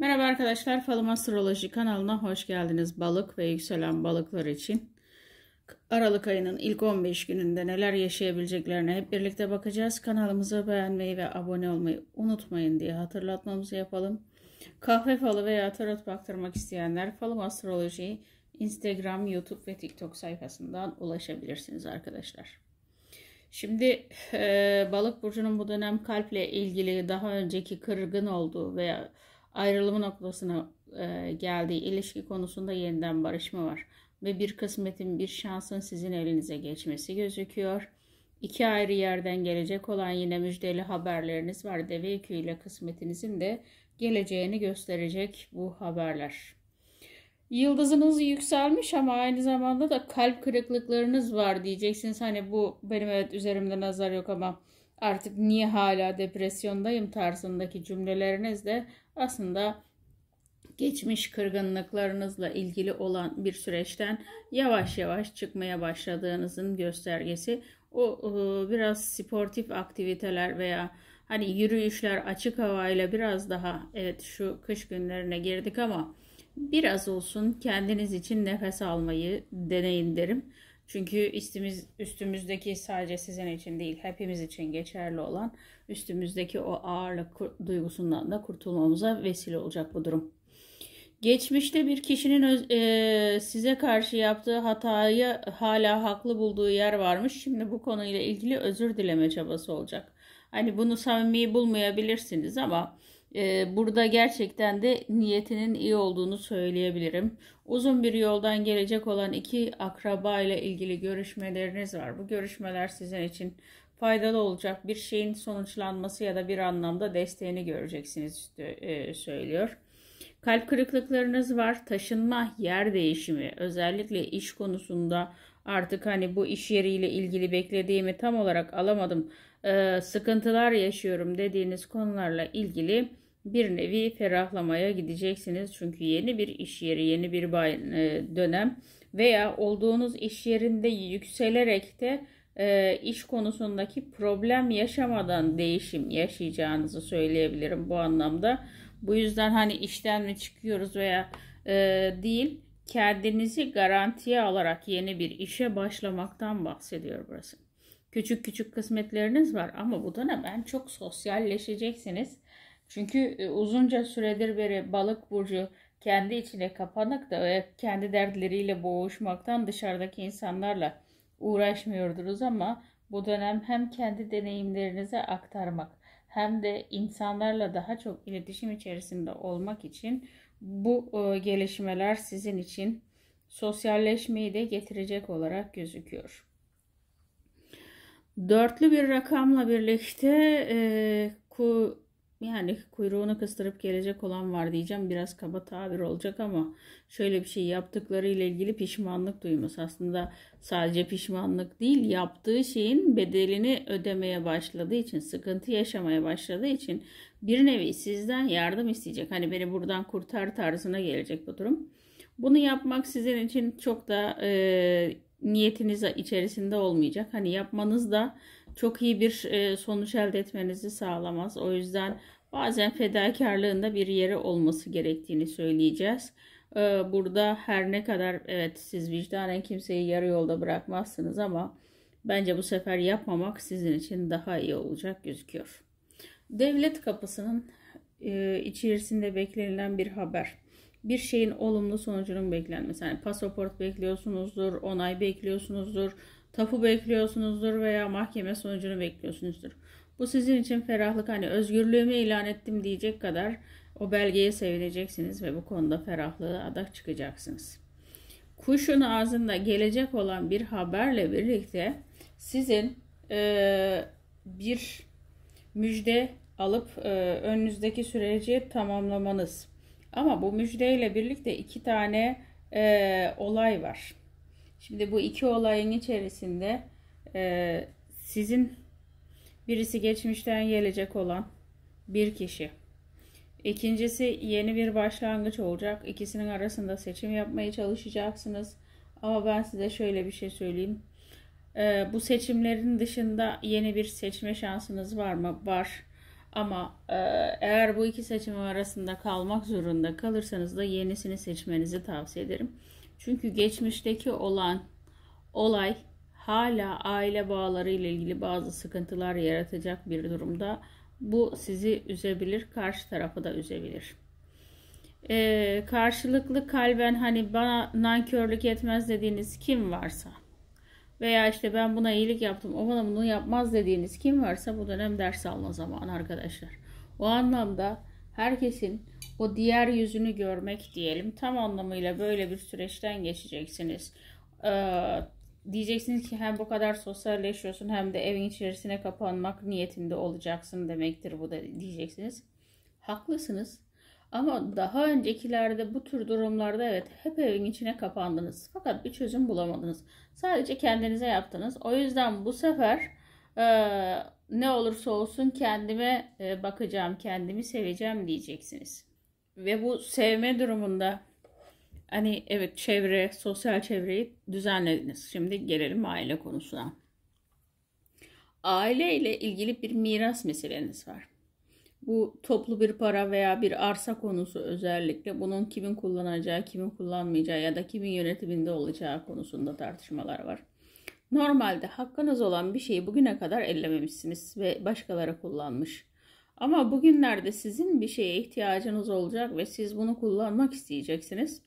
Merhaba arkadaşlar, Falım Astroloji kanalına hoş geldiniz. Balık ve yükselen balıklar için Aralık ayının ilk 15 gününde neler yaşayabileceklerine hep birlikte bakacağız. Kanalımızı beğenmeyi ve abone olmayı unutmayın diye hatırlatmamızı yapalım. Kahve falı veya tarot baktırmak isteyenler Falım Astroloji'yi Instagram, YouTube ve TikTok sayfasından ulaşabilirsiniz arkadaşlar. Şimdi e, balık burcunun bu dönem kalple ilgili daha önceki kırgın olduğu veya ayrılımı noktasına e, geldiği ilişki konusunda yeniden barışma var ve bir kısmetin bir şansın sizin elinize geçmesi gözüküyor. İki ayrı yerden gelecek olan yine müjdeli haberleriniz var. Deve yüküyle kısmetinizin de geleceğini gösterecek bu haberler. Yıldızınız yükselmiş ama aynı zamanda da kalp kırıklıklarınız var diyeceksiniz. Hani bu benim evet üzerimde nazar yok ama artık niye hala depresyondayım tarzındaki cümleleriniz de aslında geçmiş kırgınlıklarınızla ilgili olan bir süreçten yavaş yavaş çıkmaya başladığınızın göstergesi. O e, biraz sportif aktiviteler veya hani yürüyüşler açık havayla biraz daha evet şu kış günlerine girdik ama biraz olsun kendiniz için nefes almayı deneyin derim. Çünkü üstümüz, üstümüzdeki sadece sizin için değil hepimiz için geçerli olan üstümüzdeki o ağırlık duygusundan da kurtulmamıza vesile olacak bu durum. Geçmişte bir kişinin öz, e, size karşı yaptığı hatayı hala haklı bulduğu yer varmış. Şimdi bu konuyla ilgili özür dileme çabası olacak. Hani bunu samimi bulmayabilirsiniz ama ee, burada gerçekten de niyetinin iyi olduğunu söyleyebilirim. Uzun bir yoldan gelecek olan iki akraba ile ilgili görüşmeleriniz var. Bu görüşmeler sizin için faydalı olacak bir şeyin sonuçlanması ya da bir anlamda desteğini göreceksiniz e, söylüyor. Kalp kırıklıklarınız var. Taşınma, yer değişimi, özellikle iş konusunda artık hani bu iş yeriyle ilgili beklediğimi tam olarak alamadım e, sıkıntılar yaşıyorum dediğiniz konularla ilgili bir nevi ferahlamaya gideceksiniz. Çünkü yeni bir iş yeri, yeni bir e, dönem veya olduğunuz iş yerinde yükselerek de e, iş konusundaki problem yaşamadan değişim yaşayacağınızı söyleyebilirim bu anlamda. Bu yüzden hani işten mi çıkıyoruz veya değil kendinizi garantiye alarak yeni bir işe başlamaktan bahsediyor burası küçük küçük kısmetleriniz var ama bu dönem ben çok sosyalleşeceksiniz. Çünkü e, uzunca süredir beri balık burcu kendi içine kapanıkta ve kendi dertleriyle boğuşmaktan dışarıdaki insanlarla uğraşmıyordunuz ama bu dönem hem kendi deneyimlerinize aktarmak hem de insanlarla daha çok iletişim içerisinde olmak için bu e, gelişmeler sizin için sosyalleşmeyi de getirecek olarak gözüküyor. Dörtlü bir rakamla birlikte e, ku, yani kuyruğunu kıstırıp gelecek olan var diyeceğim. Biraz kaba tabir olacak ama şöyle bir şey yaptıkları ile ilgili pişmanlık duyması. Aslında sadece pişmanlık değil yaptığı şeyin bedelini ödemeye başladığı için sıkıntı yaşamaya başladığı için bir nevi sizden yardım isteyecek. Hani beni buradan kurtar tarzına gelecek bu durum. Bunu yapmak sizin için çok da e, niyetiniz içerisinde olmayacak. Hani yapmanız da çok iyi bir e, sonuç elde etmenizi sağlamaz. O yüzden bazen fedakarlığında bir yeri olması gerektiğini söyleyeceğiz. E, burada her ne kadar evet siz vicdanen kimseyi yarı yolda bırakmazsınız ama bence bu sefer yapmamak sizin için daha iyi olacak gözüküyor. Devlet kapısının e, içerisinde beklenilen bir haber bir şeyin olumlu sonucunun beklenmesi. Yani pasaport bekliyorsunuzdur, onay bekliyorsunuzdur, tapu bekliyorsunuzdur veya mahkeme sonucunu bekliyorsunuzdur. Bu sizin için ferahlık hani özgürlüğümü ilan ettim diyecek kadar o belgeye sevineceksiniz ve bu konuda ferahlığı adak çıkacaksınız. Kuşun ağzında gelecek olan bir haberle birlikte sizin e, bir müjde alıp e, önünüzdeki süreci tamamlamanız ama bu müjdeyle birlikte iki tane e, olay var. Şimdi bu iki olayın içerisinde e, sizin birisi geçmişten gelecek olan bir kişi. İkincisi yeni bir başlangıç olacak. İkisinin arasında seçim yapmaya çalışacaksınız. Ama ben size şöyle bir şey söyleyeyim. E, bu seçimlerin dışında yeni bir seçme şansınız var mı? Var. Ama e, eğer bu iki seçim arasında kalmak zorunda kalırsanız da yenisini seçmenizi tavsiye ederim. Çünkü geçmişteki olan olay hala aile bağları ile ilgili bazı sıkıntılar yaratacak bir durumda. Bu sizi üzebilir, karşı tarafı da üzebilir. Ee, karşılıklı kalben hani bana nankörlük etmez dediğiniz kim varsa veya işte ben buna iyilik yaptım o bana bunu yapmaz dediğiniz kim varsa bu dönem ders alma zamanı arkadaşlar. O anlamda herkesin o diğer yüzünü görmek diyelim tam anlamıyla böyle bir süreçten geçeceksiniz. Ee, diyeceksiniz ki hem bu kadar sosyalleşiyorsun hem de evin içerisine kapanmak niyetinde olacaksın demektir bu da diyeceksiniz. Haklısınız. Ama daha öncekilerde bu tür durumlarda evet hep evin içine kapandınız. Fakat bir çözüm bulamadınız. Sadece kendinize yaptınız. O yüzden bu sefer e, ne olursa olsun kendime e, bakacağım, kendimi seveceğim diyeceksiniz. Ve bu sevme durumunda hani evet çevre, sosyal çevreyi düzenlediniz. Şimdi gelelim aile konusuna. Aile ile ilgili bir miras meseleniz var. Bu toplu bir para veya bir arsa konusu özellikle bunun kimin kullanacağı, kimin kullanmayacağı ya da kimin yönetiminde olacağı konusunda tartışmalar var. Normalde hakkınız olan bir şeyi bugüne kadar ellememişsiniz ve başkaları kullanmış. Ama bugünlerde sizin bir şeye ihtiyacınız olacak ve siz bunu kullanmak isteyeceksiniz.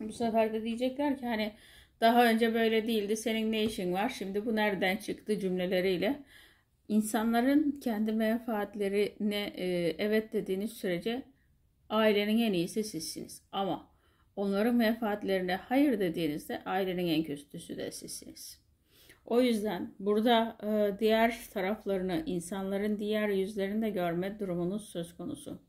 Bu sefer de diyecekler ki hani daha önce böyle değildi senin ne işin var şimdi bu nereden çıktı cümleleriyle İnsanların kendi menfaatlerine e, evet dediğiniz sürece ailenin en iyisi sizsiniz. Ama onların menfaatlerine hayır dediğinizde ailenin en kötüsü de sizsiniz. O yüzden burada e, diğer taraflarını, insanların diğer yüzlerini de görme durumunuz söz konusu.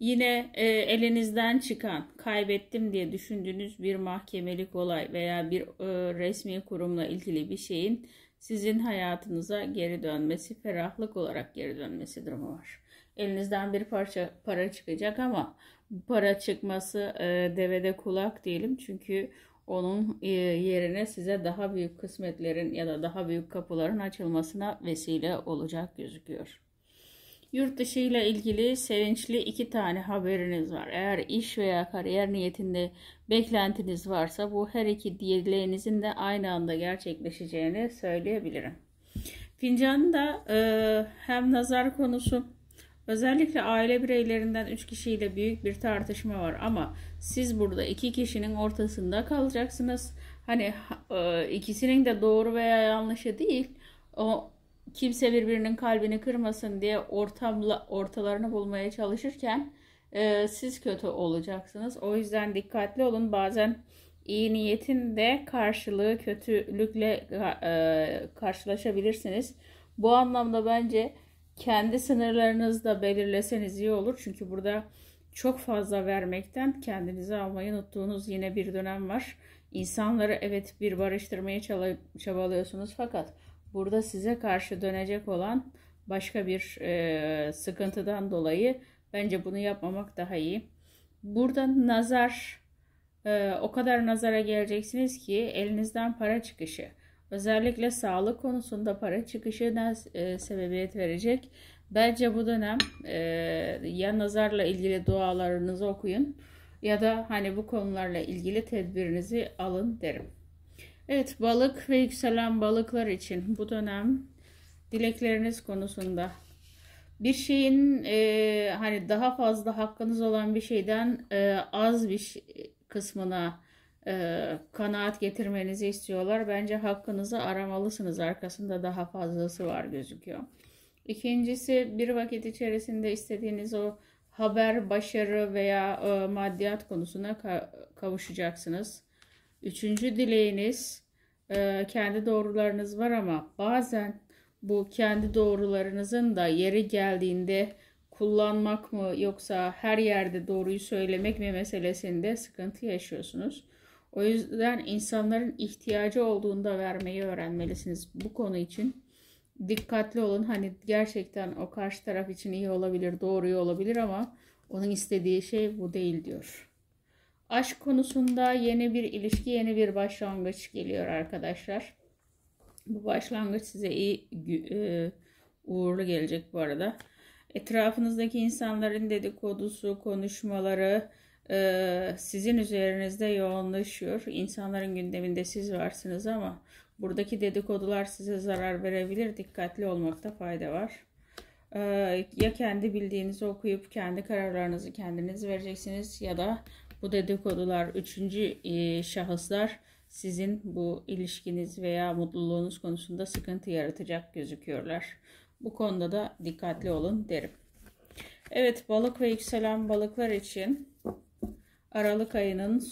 Yine e, elinizden çıkan, kaybettim diye düşündüğünüz bir mahkemelik olay veya bir e, resmi kurumla ilgili bir şeyin sizin hayatınıza geri dönmesi, ferahlık olarak geri dönmesi durumu var. Elinizden bir parça para çıkacak ama bu para çıkması e, devede kulak diyelim. Çünkü onun e, yerine size daha büyük kısmetlerin ya da daha büyük kapıların açılmasına vesile olacak gözüküyor. Yurt dışı ile ilgili sevinçli iki tane haberiniz var. Eğer iş veya kariyer niyetinde beklentiniz varsa bu her iki dileğinizin de aynı anda gerçekleşeceğini söyleyebilirim. Fincanda e, hem nazar konusu özellikle aile bireylerinden 3 kişiyle büyük bir tartışma var ama siz burada iki kişinin ortasında kalacaksınız. Hani e, ikisinin de doğru veya yanlışı değil. O kimse birbirinin kalbini kırmasın diye ortamla ortalarını bulmaya çalışırken e, siz kötü olacaksınız. O yüzden dikkatli olun. Bazen iyi niyetin de karşılığı kötülükle e, karşılaşabilirsiniz. Bu anlamda bence kendi sınırlarınızı da belirleseniz iyi olur. Çünkü burada çok fazla vermekten kendinizi almayı unuttuğunuz yine bir dönem var. İnsanları evet bir barıştırmaya çabalıyorsunuz fakat burada size karşı dönecek olan başka bir e, sıkıntıdan dolayı bence bunu yapmamak daha iyi. Burada nazar e, o kadar nazara geleceksiniz ki elinizden para çıkışı özellikle sağlık konusunda para çıkışına e, sebebiyet verecek. Bence bu dönem e, ya nazarla ilgili dualarınızı okuyun ya da hani bu konularla ilgili tedbirinizi alın derim. Evet balık ve yükselen balıklar için bu dönem dilekleriniz konusunda bir şeyin e, hani daha fazla hakkınız olan bir şeyden e, az bir kısmına e, kanaat getirmenizi istiyorlar. Bence hakkınızı aramalısınız. Arkasında daha fazlası var gözüküyor. İkincisi bir vakit içerisinde istediğiniz o haber, başarı veya e, maddiyat konusuna ka- kavuşacaksınız. Üçüncü dileğiniz e, kendi doğrularınız var ama bazen bu kendi doğrularınızın da yeri geldiğinde kullanmak mı yoksa her yerde doğruyu söylemek mi meselesinde sıkıntı yaşıyorsunuz. O yüzden insanların ihtiyacı olduğunda vermeyi öğrenmelisiniz bu konu için. Dikkatli olun hani gerçekten o karşı taraf için iyi olabilir, doğruyu olabilir ama onun istediği şey bu değil diyor. Aşk konusunda yeni bir ilişki, yeni bir başlangıç geliyor arkadaşlar. Bu başlangıç size iyi e, uğurlu gelecek bu arada. Etrafınızdaki insanların dedikodusu, konuşmaları e, sizin üzerinizde yoğunlaşıyor. İnsanların gündeminde siz varsınız ama buradaki dedikodular size zarar verebilir. Dikkatli olmakta fayda var e, ya kendi bildiğinizi okuyup kendi kararlarınızı kendiniz vereceksiniz ya da bu dedikodular, üçüncü e, şahıslar sizin bu ilişkiniz veya mutluluğunuz konusunda sıkıntı yaratacak gözüküyorlar. Bu konuda da dikkatli olun derim. Evet balık ve yükselen balıklar için Aralık ayının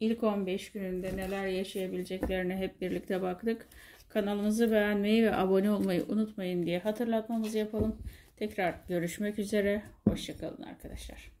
ilk 15 gününde neler yaşayabileceklerine hep birlikte baktık. Kanalımızı beğenmeyi ve abone olmayı unutmayın diye hatırlatmamızı yapalım. Tekrar görüşmek üzere. Hoşçakalın arkadaşlar.